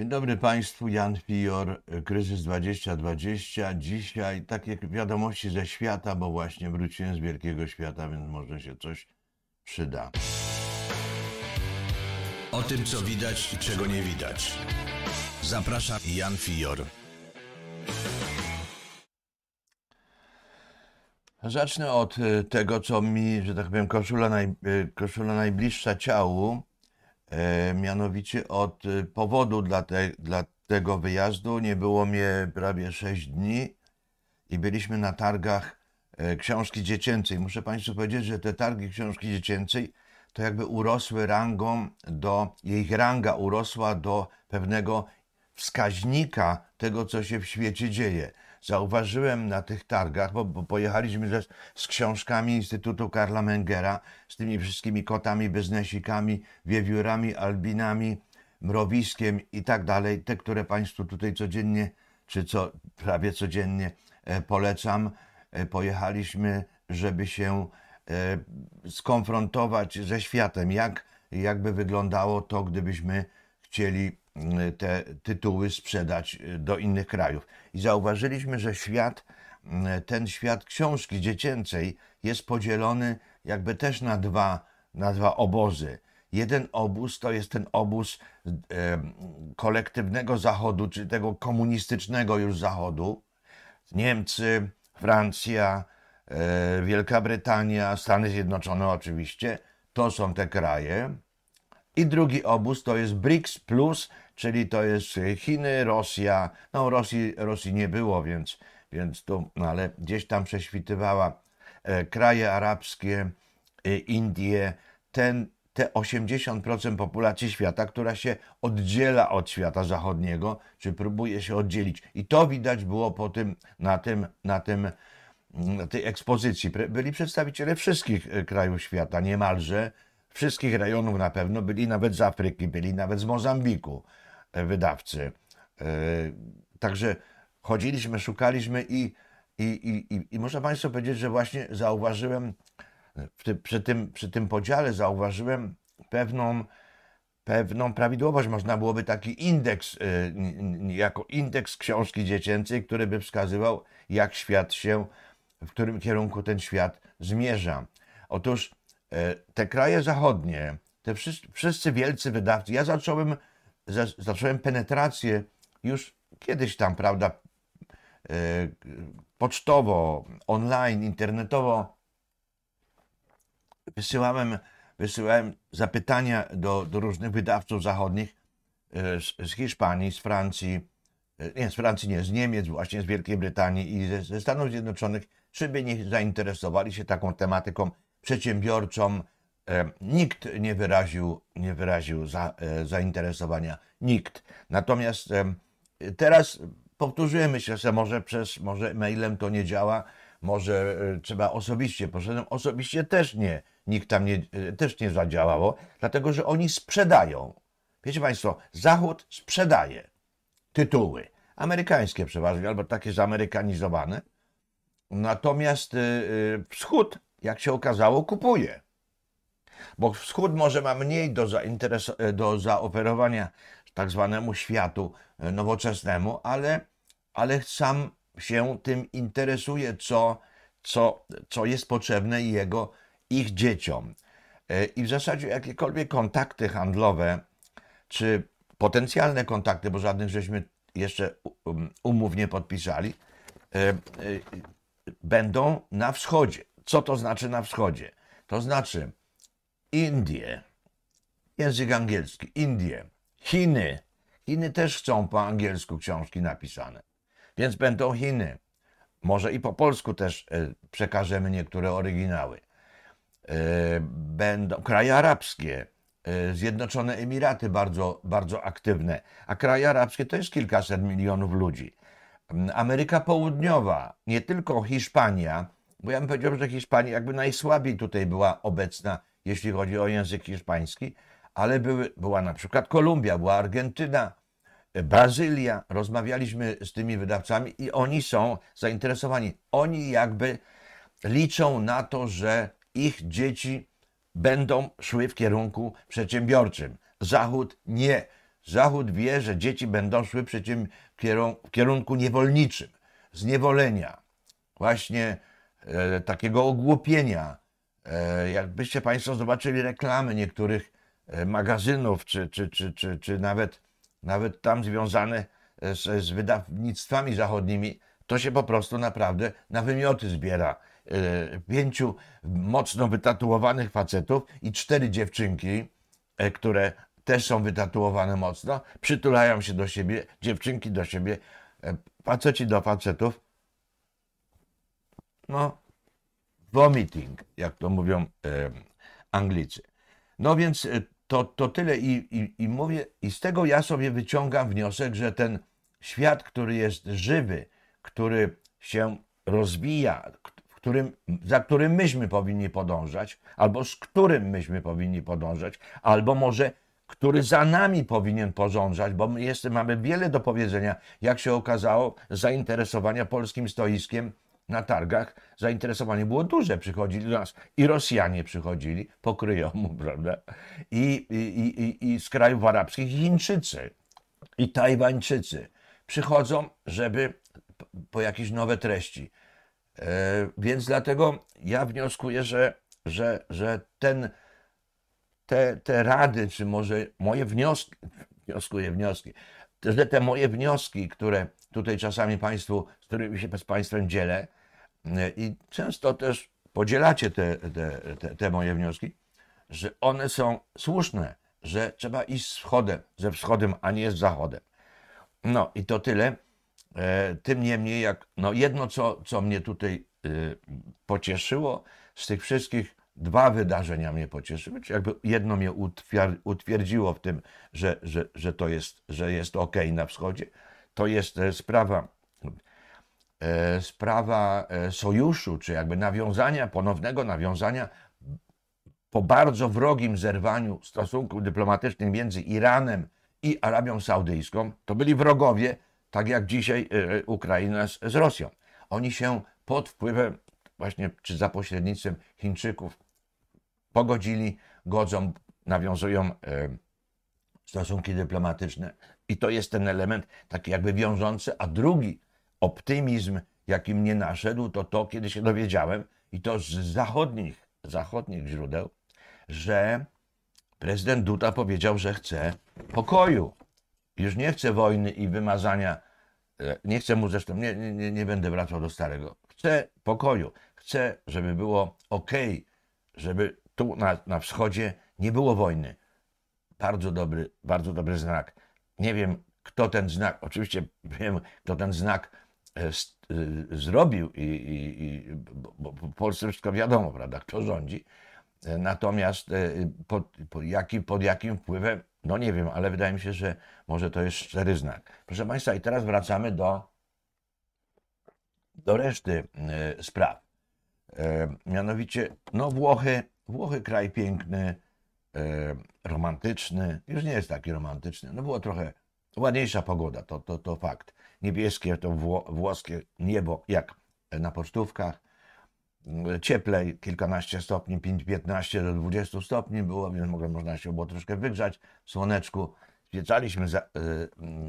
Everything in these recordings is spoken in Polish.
Dzień dobry Państwu, Jan Fior, Kryzys 2020. Dzisiaj takie wiadomości ze świata, bo właśnie wróciłem z wielkiego świata, więc może się coś przyda. O tym, co widać i czego nie widać. Zapraszam Jan Fior. Zacznę od e, tego, co mi, że tak powiem, koszula, naj, e, koszula najbliższa ciału E, mianowicie od y, powodu dla, te, dla tego wyjazdu nie było mnie prawie 6 dni i byliśmy na targach e, książki dziecięcej. Muszę Państwu powiedzieć, że te targi książki dziecięcej to jakby urosły rangą do, ich ranga urosła do pewnego wskaźnika tego, co się w świecie dzieje zauważyłem na tych targach, bo, bo pojechaliśmy ze, z książkami Instytutu Karla Mengera, z tymi wszystkimi kotami, biznesikami, wiewiórami, albinami, mrowiskiem i tak dalej, te, które Państwu tutaj codziennie, czy co, prawie codziennie e, polecam, e, pojechaliśmy, żeby się e, skonfrontować ze światem, jak, jakby wyglądało to, gdybyśmy chcieli te tytuły sprzedać e, do innych krajów. I zauważyliśmy, że świat, ten świat książki dziecięcej jest podzielony jakby też na dwa, na dwa obozy. Jeden obóz to jest ten obóz e, kolektywnego zachodu, czy tego komunistycznego już zachodu. Niemcy, Francja, e, Wielka Brytania, Stany Zjednoczone oczywiście, to są te kraje. I drugi obóz to jest BRICS Plus, czyli to jest e, Chiny, Rosja. No Rosji, Rosji nie było, więc, więc tu, no, ale gdzieś tam prześwitywała e, kraje arabskie, e, Indie, ten, te 80% populacji świata, która się oddziela od świata zachodniego, czy próbuje się oddzielić. I to widać było po tym, na tym, na tym na tej ekspozycji. Byli przedstawiciele wszystkich e, krajów świata niemalże, wszystkich rejonów na pewno, byli nawet z Afryki, byli nawet z Mozambiku e, wydawcy. E, także chodziliśmy, szukaliśmy i, i, i, i, i można Państwu powiedzieć, że właśnie zauważyłem, ty, przy, tym, przy tym podziale zauważyłem pewną, pewną prawidłowość. Można byłoby taki indeks, e, jako indeks książki dziecięcej, który by wskazywał, jak świat się, w którym kierunku ten świat zmierza. Otóż E, te kraje zachodnie, te wszyscy, wszyscy wielcy wydawcy, ja zacząłem, zacząłem penetrację już kiedyś tam, prawda, e, pocztowo, online, internetowo. Wysyłałem, wysyłałem zapytania do, do różnych wydawców zachodnich e, z, z Hiszpanii, z Francji, nie z Francji, nie, z Niemiec, właśnie z Wielkiej Brytanii i ze, ze Stanów Zjednoczonych, czy by nie zainteresowali się taką tematyką przedsiębiorczą. E, nikt nie wyraził, nie wyraził za, e, zainteresowania. Nikt. Natomiast e, teraz powtórzymy się, może przez, może mailem to nie działa, może trzeba osobiście, poszedłem osobiście też nie, nikt tam nie, też nie zadziałało, dlatego, że oni sprzedają. Wiecie Państwo, Zachód sprzedaje tytuły, amerykańskie przeważnie, albo takie zamerykanizowane, natomiast Wschód jak się okazało, kupuje. Bo wschód może ma mniej do, e, do zaoperowania tak zwanemu światu e, nowoczesnemu, ale, ale sam się tym interesuje, co, co, co jest potrzebne jego, ich dzieciom. E, I w zasadzie jakiekolwiek kontakty handlowe, czy potencjalne kontakty, bo żadnych żeśmy jeszcze um, umów nie podpisali, będą na wschodzie. Co to znaczy na wschodzie? To znaczy Indie, język angielski, Indie, Chiny. Chiny też chcą po angielsku książki napisane, więc będą Chiny. Może i po polsku też e, przekażemy niektóre oryginały. E, będą kraje arabskie, e, Zjednoczone Emiraty bardzo, bardzo aktywne, a kraje arabskie to jest kilkaset milionów ludzi. Ameryka Południowa, nie tylko Hiszpania, bo ja bym powiedział, że Hiszpania jakby najsłabiej tutaj była obecna, jeśli chodzi o język hiszpański, ale były, była na przykład Kolumbia, była Argentyna, e, Brazylia. Rozmawialiśmy z tymi wydawcami i oni są zainteresowani. Oni jakby liczą na to, że ich dzieci będą szły w kierunku przedsiębiorczym. Zachód nie. Zachód wie, że dzieci będą szły w kierunku niewolniczym, zniewolenia, właśnie E, takiego ogłupienia. E, jakbyście Państwo zobaczyli reklamy niektórych e, magazynów, czy, czy, czy, czy, czy nawet, nawet tam związane z, z wydawnictwami zachodnimi, to się po prostu naprawdę na wymioty zbiera. pięciu mocno wytatuowanych facetów i cztery dziewczynki, które też są wytatuowane mocno, przytulają się do siebie, dziewczynki do siebie, faceci do facetów no, vomiting, jak to mówią e, Anglicy. No więc e, to, to tyle I, i, i mówię, i z tego ja sobie wyciągam wniosek, że ten świat, który jest żywy, który się rozwija, którym, za którym myśmy powinni podążać, albo z którym myśmy powinni podążać, albo może który za nami powinien podążać, bo my jest, mamy wiele do powiedzenia, jak się okazało, zainteresowania polskim stoiskiem na targach zainteresowanie było duże. Przychodzili do nas i Rosjanie przychodzili po kryjomu, prawda? I, i, i, i z krajów arabskich Chińczycy i Tajwańczycy przychodzą, żeby po jakieś nowe treści. E, więc dlatego ja wnioskuję, że, że, że ten, te, te rady, czy może moje wnioski, wnioskuję wnioski, że te moje wnioski, które tutaj czasami Państwu, z którymi się z Państwem dzielę, E, I często też podzielacie te, te, te, te moje wnioski, że one są słuszne, że trzeba iść z wschodem, ze wschodem, a nie z zachodem. No i to tyle. E, tym niemniej, jak no jedno, co, co mnie tutaj y, pocieszyło, z tych wszystkich dwa wydarzenia mnie pocieszyły, czy jakby jedno mnie utwierdziło w tym, że, że, że to jest, że jest ok na wschodzie, to jest e, sprawa E, sprawa e, sojuszu, czy jakby nawiązania, ponownego nawiązania po bardzo wrogim zerwaniu stosunków dyplomatycznych między Iranem i Arabią Saudyjską, to byli wrogowie, tak jak dzisiaj e, Ukraina z, z Rosją. Oni się pod wpływem, właśnie czy za pośrednictwem Chińczyków, pogodzili, godzą, nawiązują stosunki dyplomatyczne. I to jest ten element taki jakby wiążący, a drugi optymizm, jaki mnie naszedł, to to, kiedy się dowiedziałem, i to z zachodnich, zachodnich źródeł, że prezydent Duda powiedział, że chce pokoju. Już nie chce wojny i wymazania. E, nie chcę mu zresztą, nie, nie, nie będę wracał do starego. Chcę pokoju. Chcę, żeby było ok, żeby tu na, na wschodzie nie było wojny. Bardzo dobry, bardzo dobry znak. Nie wiem, kto ten znak, oczywiście wiem, kto ten znak E, e, zrobił i, i, i bo w Polsce wszystko wiadomo, prawda, kto rządzi. E, natomiast pod, pod, pod jakim wpływem, no nie wiem, ale wydaje mi się, że może to jest szczery znak. Proszę Państwa, i teraz wracamy do, do reszty spraw. Mianowicie, no Włochy, Włochy kraj piękny, romantyczny, już nie jest taki romantyczny, no było trochę ładniejsza pogoda, to, to, to fakt niebieskie to włoskie niebo, jak na pocztówkach. Cieplej, kilkanaście stopni, 15 do 20 stopni było, więc można się było troszkę wygrzać w słoneczku. Zwiedzaliśmy za,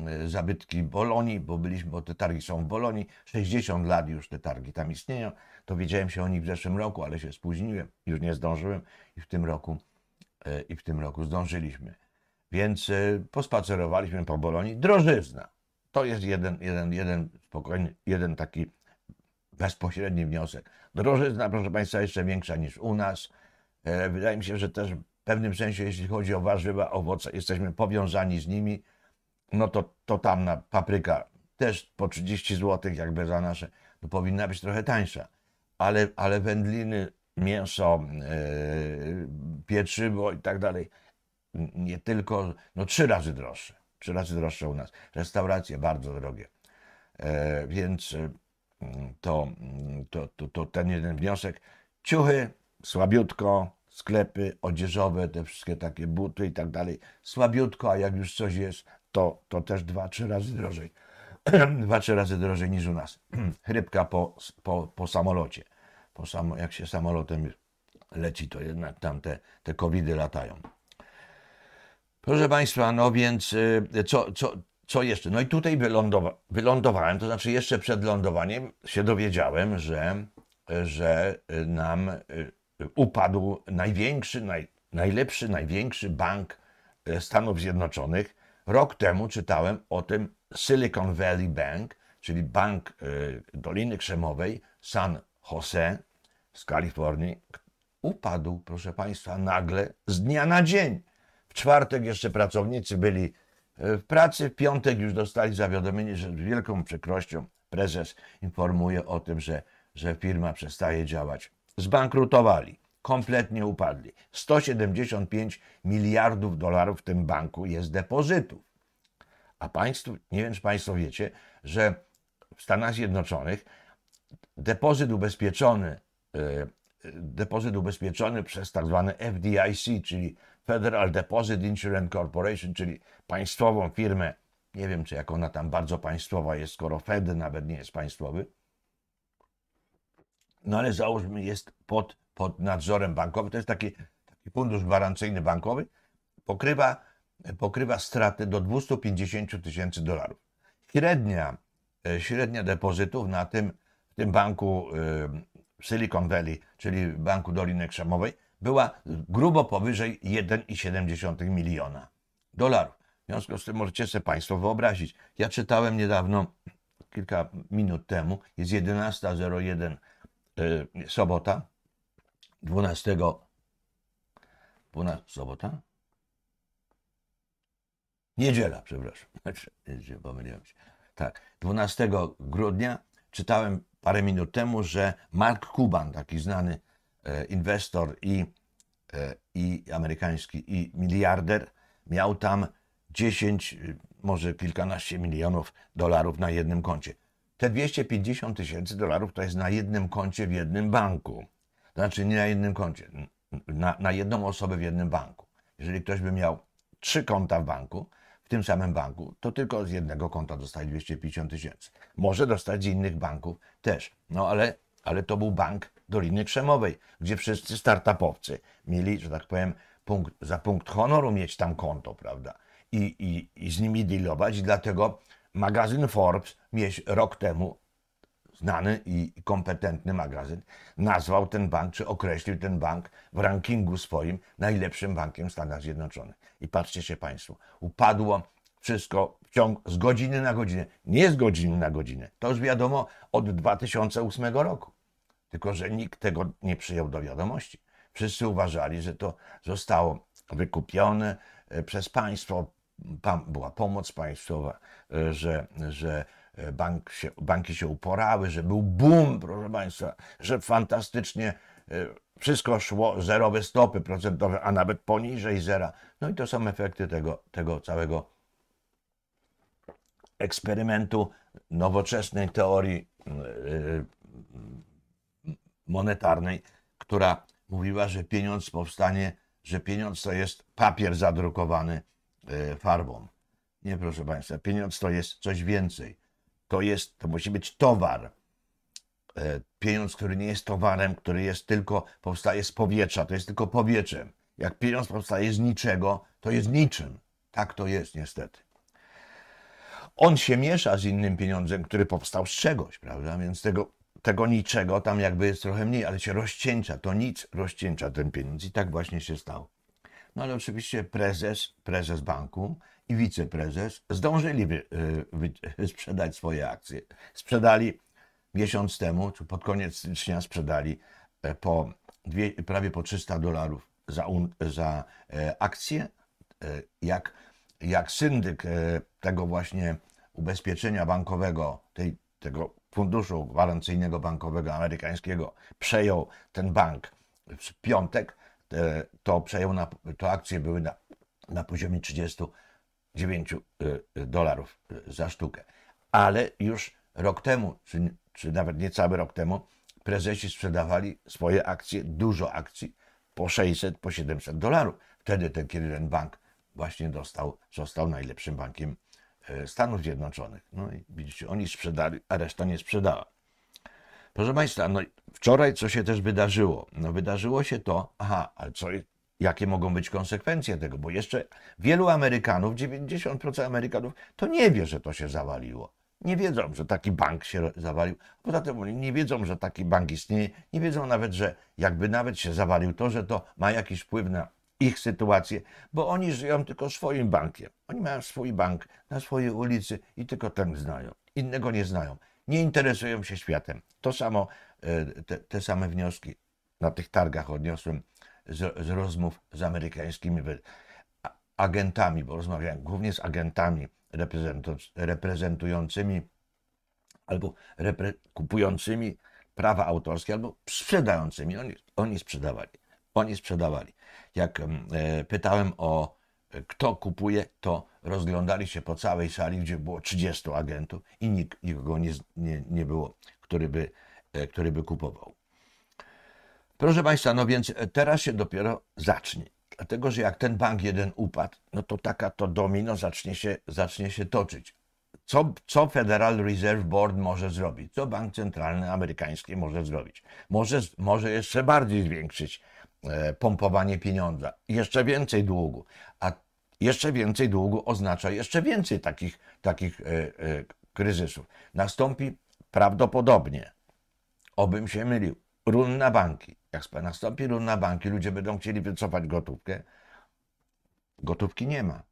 y, y zabytki Bolonii, bo byliśmy, bo te targi są w Bolonii. 60 lat już te targi tam istnieją. Dowiedziałem się o nich w zeszłym roku, ale się spóźniłem, już nie zdążyłem i w tym roku, y, i w tym roku zdążyliśmy. Więc y, pospacerowaliśmy po Bolonii. Drożyzna. To jest jeden, jeden, jeden spokojny, jeden taki bezpośredni wniosek. Drożyzna, proszę Państwa, jeszcze większa niż u nas. E, wydaje mi się, że też w pewnym sensie, jeśli chodzi o warzywa, owoce, jesteśmy powiązani z nimi. No to, to tam na papryka też po 30 zł, jakby za nasze, to powinna być trochę tańsza. Ale, ale wędliny, mięso, yy, pieczywo i tak dalej, nie tylko, no trzy razy droższe trzy razy droższe u nas. Restauracje bardzo drogie. E, więc e, mm, to, mm, to, to, to ten jeden wniosek. Ciuchy słabiutko, sklepy odzieżowe, te wszystkie takie buty i tak dalej. Słabiutko, a jak już coś jest, to, to też dwa, trzy razy drożej. dwa, trzy razy drożej niż u nas. Chrypka po, po, po samolocie. Po sam jak się samolotem leci, to jednak tam te, te covidy latają. Proszę Państwa, no więc y, co, co, co jeszcze? No i tutaj wylądowa wylądowałem, to znaczy jeszcze przed lądowaniem się dowiedziałem, że, że y, nam y, upadł największy, naj, najlepszy, największy bank Stanów Zjednoczonych. Rok temu czytałem o tym Silicon Valley Bank, czyli Bank Doliny Krzemowej San Jose z Kalifornii. Upadł, proszę Państwa, nagle z dnia na dzień. W czwartek jeszcze pracownicy byli e, w pracy, w piątek już dostali zawiadomienie, że z wielką przykrością prezes informuje o tym, że, że firma przestaje działać. Zbankrutowali, kompletnie upadli. 175 miliardów dolarów w tym banku jest depozytów. A państwo, nie wiem czy państwo wiecie, że w Stanach Zjednoczonych depozyt ubezpieczony e, depozyt ubezpieczony przez tak zwane FDIC, czyli Federal Deposit Insurance Corporation, czyli państwową firmę, nie wiem czy jak ona tam bardzo państwowa jest, skoro Fed nawet nie jest państwowy, no ale załóżmy jest pod, pod nadzorem bankowym, to jest taki, taki fundusz gwarancyjny bankowy, pokrywa, pokrywa straty do 250 tysięcy dolarów. Średnia, e, średnia depozytów na tym, w tym banku e, Silicon Valley, czyli Banku Doliny Krzemowej, była grubo powyżej 1,7 miliona dolarów. W związku z tym możecie sobie Państwo wyobrazić. Ja czytałem niedawno, kilka minut temu, jest 11.01 y, sobota, 12, 12 sobota? Niedziela, przepraszam. Znaczy, pomyliłem się. Tak, 12 grudnia czytałem parę minut temu, że Mark Cuban, taki znany e, inwestor i, e, i amerykański, i miliarder, miał tam 10, e, może kilkanaście milionów dolarów na jednym koncie. Te 250 tysięcy dolarów to jest na jednym koncie w jednym banku. Znaczy nie na jednym koncie, na, na jedną osobę w jednym banku. Jeżeli ktoś by miał trzy konta w banku, tym samym banku, to tylko z jednego konta dostaje 250 tysięcy. Może dostać z innych banków też. No ale, ale to był bank Doliny Krzemowej, gdzie wszyscy startupowcy mieli, że tak powiem, punkt, za punkt honoru mieć tam konto, prawda? I, i, i z nimi dealować. Dlatego magazyn Forbes mieś, rok temu znany i kompetentny magazyn, nazwał ten bank, czy określił ten bank w rankingu swoim najlepszym bankiem w Stanach Zjednoczonych. I patrzcie się Państwo, upadło wszystko w ciąg z godziny na godzinę, nie z godziny na godzinę. To już wiadomo od 2008 roku. Tylko, że nikt tego nie przyjął do wiadomości. Wszyscy uważali, że to zostało wykupione e, przez państwo, była pomoc państwowa, e, że, że E, bank się, banki się uporały, że był boom, proszę Państwa, że fantastycznie e, wszystko szło zerowe stopy procentowe, a nawet poniżej zera. No i to są efekty tego, tego całego eksperymentu nowoczesnej teorii mm, e, monetarnej, która mówiła, że pieniądz powstanie, że pieniądz to jest papier zadrukowany farbą. Nie, proszę Państwa, pieniądz to jest coś więcej to jest, to musi być towar. E, pieniądz, który nie jest towarem, który jest tylko, powstaje z powietrza, to jest tylko powietrzem. Jak pieniądz powstaje z niczego, to jest niczym. Tak to jest niestety. On się miesza z innym pieniądzem, który powstał z czegoś, prawda? Więc tego, tego niczego tam jakby jest trochę mniej, ale się rozcięcia, to nic rozcięcia ten pieniądz i tak właśnie się stało. No ale oczywiście prezes, prezes banku i wiceprezes zdążyli y, wy, sprzedać swoje akcje. Sprzedali miesiąc temu, czy pod koniec stycznia sprzedali e, po dwie, prawie po 300 dolarów za, za e, akcję. E, jak, jak syndyk tego właśnie ubezpieczenia bankowego, tej, tego funduszu gwarancyjnego bankowego amerykańskiego przejął ten bank w piątek, to przejął, na, to akcje były na, na poziomie 30 9 y, y, dolarów y, za sztukę. Ale już rok temu, czy, czy nawet niecały rok temu, prezesi sprzedawali swoje akcje, dużo akcji, po 600, po 700 dolarów. Wtedy ten, kiedy ten bank właśnie dostał, został najlepszym bankiem Stanów Zjednoczonych. No i widzicie, oni sprzedali, a reszta nie sprzedała. Proszę Państwa, no wczoraj co się też wydarzyło? No wydarzyło się to, aha, ale co, jakie mogą być konsekwencje tego, bo jeszcze wielu Amerykanów, 90% Amerykanów, to nie wie, że to się zawaliło. Nie wiedzą, że taki bank się zawalił. Poza tym oni nie wiedzą, że taki bank istnieje. Nie wiedzą nawet, że jakby nawet się zawalił, to, że to ma jakiś wpływ na ich sytuację, bo oni żyją tylko swoim bankiem. Oni mają swój bank na swojej ulicy i tylko ten znają. Innego nie znają. Nie interesują się światem. To samo, e, te, te same wnioski na tych targach odniosłem z, z rozmów z amerykańskimi agentami, bo rozmawiałem głównie z agentami reprezentującymi albo repre kupującymi prawa autorskie, albo sprzedającymi. Oni, oni sprzedawali. Oni sprzedawali. Jak mm, e, pytałem o e, kto kupuje, to rozglądali się po całej sali, gdzie było 30 agentów i nikt, nikogo nie, nie, nie było, który by, e, który by kupował. Proszę Państwa, no więc e, teraz się dopiero zacznie. Dlatego, że jak ten bank jeden upadł, no to taka to domino zacznie się, zacznie się toczyć. Co, co Federal Reserve Board może zrobić? Co Bank Centralny Amerykański może zrobić? Może, może jeszcze bardziej zwiększyć e, pompowanie pieniądza, jeszcze więcej długu. A jeszcze więcej długu oznacza jeszcze więcej takich, takich e, e, kryzysów. Nastąpi prawdopodobnie, obym się mylił, run na banki. Jak nastąpi run na banki, ludzie będą chcieli wycofać gotówkę. Gotówki nie ma.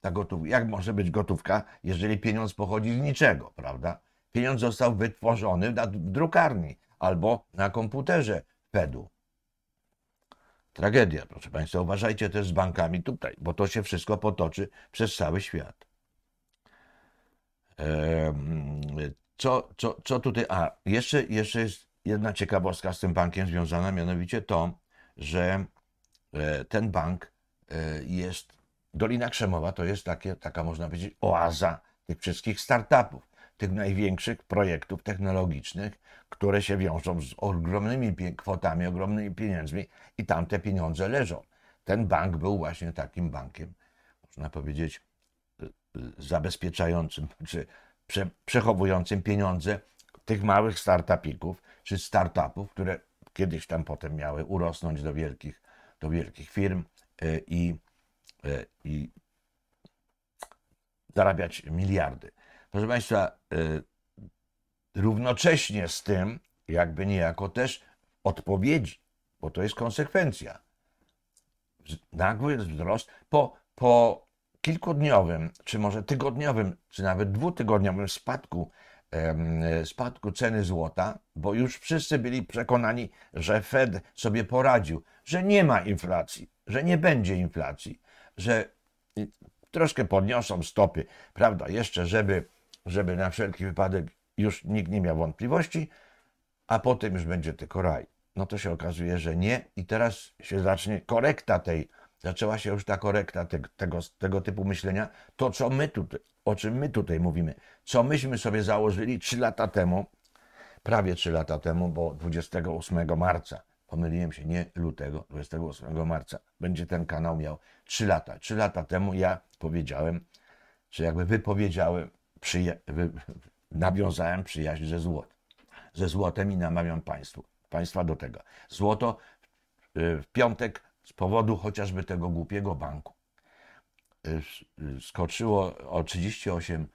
Ta gotów... Jak może być gotówka, jeżeli pieniądz pochodzi z niczego, prawda? Pieniądz został wytworzony w drukarni albo na komputerze PEDU. Tragedia, proszę Państwa. Uważajcie też z bankami tutaj, bo to się wszystko potoczy przez cały świat. co, co, co tutaj? A, jeszcze, jeszcze jest jedna ciekawostka z tym bankiem związana, mianowicie to, że e, ten bank e, jest, Dolina Krzemowa to jest takie, taka można powiedzieć oaza tych wszystkich startupów, tych największych projektów technologicznych, które się wiążą z ogromnymi kwotami, ogromnymi pieniędzmi i tam te pieniądze leżą. Ten bank był właśnie takim bankiem, można powiedzieć, e, zabezpieczającym czy prze, przechowującym pieniądze tych małych startupików, czy startupów, które kiedyś tam potem miały urosnąć do wielkich, do wielkich firm e, i, e, i zarabiać miliardy. Proszę Państwa, e, równocześnie z tym, jakby niejako też odpowiedzi, bo to jest konsekwencja. Nagły wzrost po, po kilkudniowym, czy może tygodniowym, czy nawet dwutygodniowym spadku spadku ceny złota, bo już wszyscy byli przekonani, że Fed sobie poradził, że nie ma inflacji, że nie będzie inflacji, że troszkę podniosą stopy, prawda, jeszcze żeby, żeby na wszelki wypadek już nikt nie miał wątpliwości, a potem już będzie tylko raj. No to się okazuje, że nie i teraz się zacznie korekta tej, zaczęła się już ta korekta te, tego, tego typu myślenia. To, co my tutaj, o czym my tutaj mówimy, co myśmy sobie założyli 3 lata temu, prawie 3 lata temu, bo 28 marca, pomyliłem się, nie lutego, 28 marca, będzie ten kanał miał 3 lata. 3 lata temu ja powiedziałem, czy jakby wypowiedziałem, przyja wy nawiązałem przyjaźń ze złotem, Ze złotem i namawiam Państwu, Państwa do tego. Złoto y, w piątek z powodu chociażby tego głupiego banku y, y, skoczyło o 38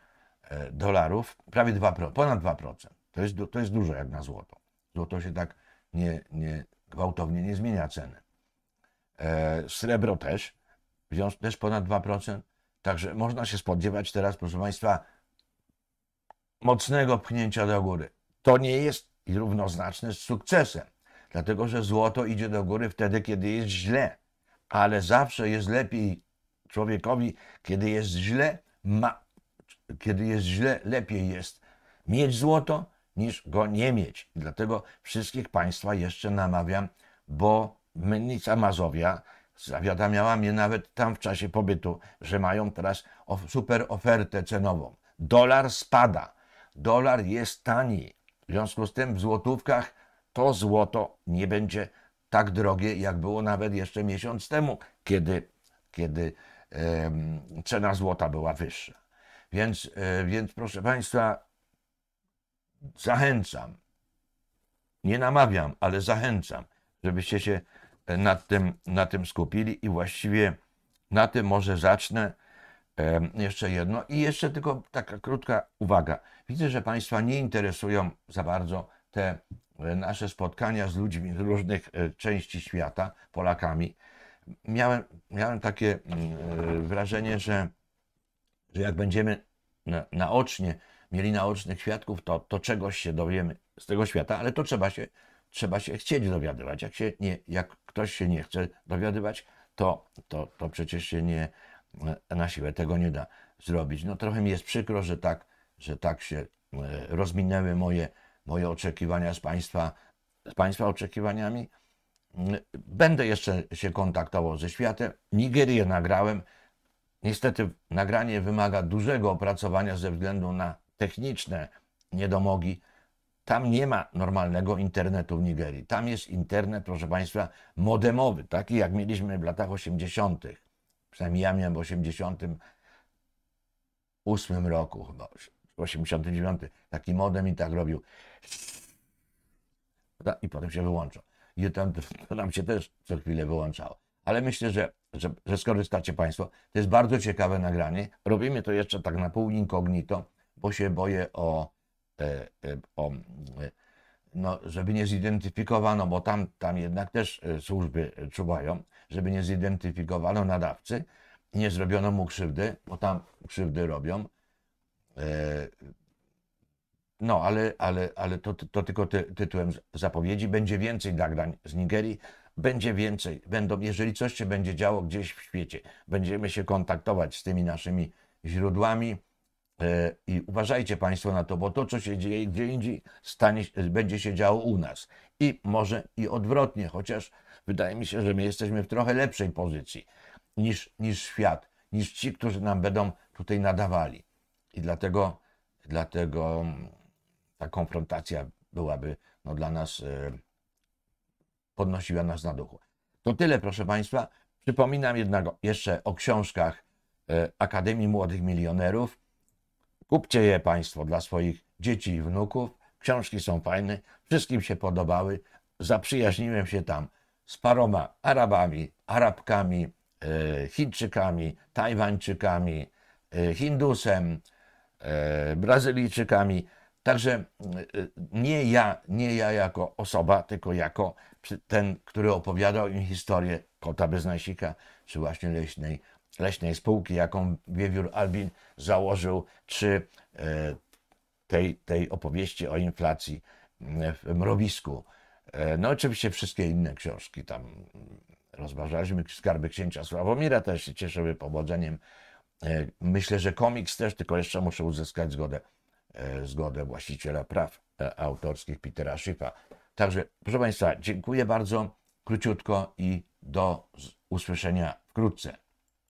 e, dolarów, prawie 2%, ponad 2%. To jest, to jest dużo jak na złoto. Złoto się tak nie, nie, gwałtownie nie zmienia ceny. E, srebro też, wziąć też ponad 2%. Także można się spodziewać teraz, proszę Państwa, mocnego pchnięcia do góry. To nie jest równoznaczne z sukcesem. Dlatego, że złoto idzie do góry wtedy, kiedy jest źle. Ale zawsze jest lepiej człowiekowi, kiedy jest źle, ma, kiedy jest źle, lepiej jest mieć złoto niż go nie mieć. Dlatego wszystkich Państwa jeszcze namawiam, bo Mennica Mazowia zawiadamiała mnie nawet tam w czasie pobytu, że mają teraz super ofertę cenową. Dolar spada, dolar jest tani. W związku z tym w złotówkach to złoto nie będzie tak drogie, jak było nawet jeszcze miesiąc temu, kiedy, kiedy cena złota była wyższa. Więc, e, więc proszę Państwa, zachęcam, nie namawiam, ale zachęcam, żebyście się e, nad tym, na tym skupili i właściwie na tym może zacznę. E, jeszcze jedno i jeszcze tylko taka krótka uwaga. Widzę, że Państwa nie interesują za bardzo te E, nasze spotkania z ludźmi z różnych e, części świata, Polakami, miałem, miałem takie mm, e, wrażenie, że, że jak będziemy na, naocznie mieli naocznych świadków, to, to czegoś się dowiemy z tego świata, ale to trzeba się, trzeba się chcieć dowiadywać. Jak, się nie, jak ktoś się nie chce dowiadywać, to, to, to przecież się nie na siłę tego nie da zrobić. No trochę mi jest przykro, że tak, że tak się rozminęły moje moje oczekiwania z Państwa, z Państwa oczekiwaniami. Będę jeszcze się kontaktował ze światem. Nigerię nagrałem. Niestety nagranie wymaga dużego opracowania ze względu na techniczne niedomogi. Tam nie ma normalnego internetu w Nigerii. Tam jest internet, proszę Państwa, modemowy, taki jak mieliśmy w latach 80. Przynajmniej ja miałem w 88 roku chyba. 89, taki modem i tak robił. I potem się wyłącza. I tam, to nam się też co chwilę wyłączało. Ale myślę, że, że, że skorzystacie Państwo. To jest bardzo ciekawe nagranie. Robimy to jeszcze tak na pół incognito, bo się boję o, e, e, o e, no, żeby nie zidentyfikowano, bo tam, tam jednak też e, służby e, czuwają, żeby nie zidentyfikowano nadawcy, nie zrobiono mu krzywdy, bo tam krzywdy robią. E, no, ale, ale, ale to, to tylko ty, tytułem zapowiedzi. Będzie więcej nagrań z Nigerii, będzie więcej, będą, jeżeli coś się będzie działo gdzieś w świecie, będziemy się kontaktować z tymi naszymi źródłami e, i uważajcie Państwo na to, bo to, co się dzieje gdzie indziej, stanie, będzie się działo u nas. I może i odwrotnie, chociaż wydaje mi się, że my jesteśmy w trochę lepszej pozycji niż, niż świat, niż ci, którzy nam będą tutaj nadawali. I dlatego, dlatego mm, ta konfrontacja byłaby no, dla nas, e, podnosiła nas na duchu. To tyle, proszę Państwa. Przypominam jednak jeszcze o książkach e, Akademii Młodych Milionerów. Kupcie je Państwo dla swoich dzieci i wnuków. Książki są fajne, wszystkim się podobały. Zaprzyjaźniłem się tam z paroma Arabami, Arabkami, e, Chińczykami, Tajwańczykami, Hindusem, E, Brazylijczykami. Także e, nie ja, nie ja jako osoba, tylko jako ten, który opowiadał im historię kota bez czy właśnie leśnej, leśnej spółki, jaką Wiewiór Albin założył, czy e, tej, tej opowieści o inflacji w mrowisku. No oczywiście wszystkie inne książki tam rozważaliśmy. Skarby księcia Sławomira też się cieszyły powodzeniem. E, myślę, że komiks też, tylko jeszcze muszę uzyskać zgodę, e, zgodę właściciela praw e, autorskich Petera Schiffa. Także, proszę Państwa, dziękuję bardzo, króciutko i do usłyszenia wkrótce.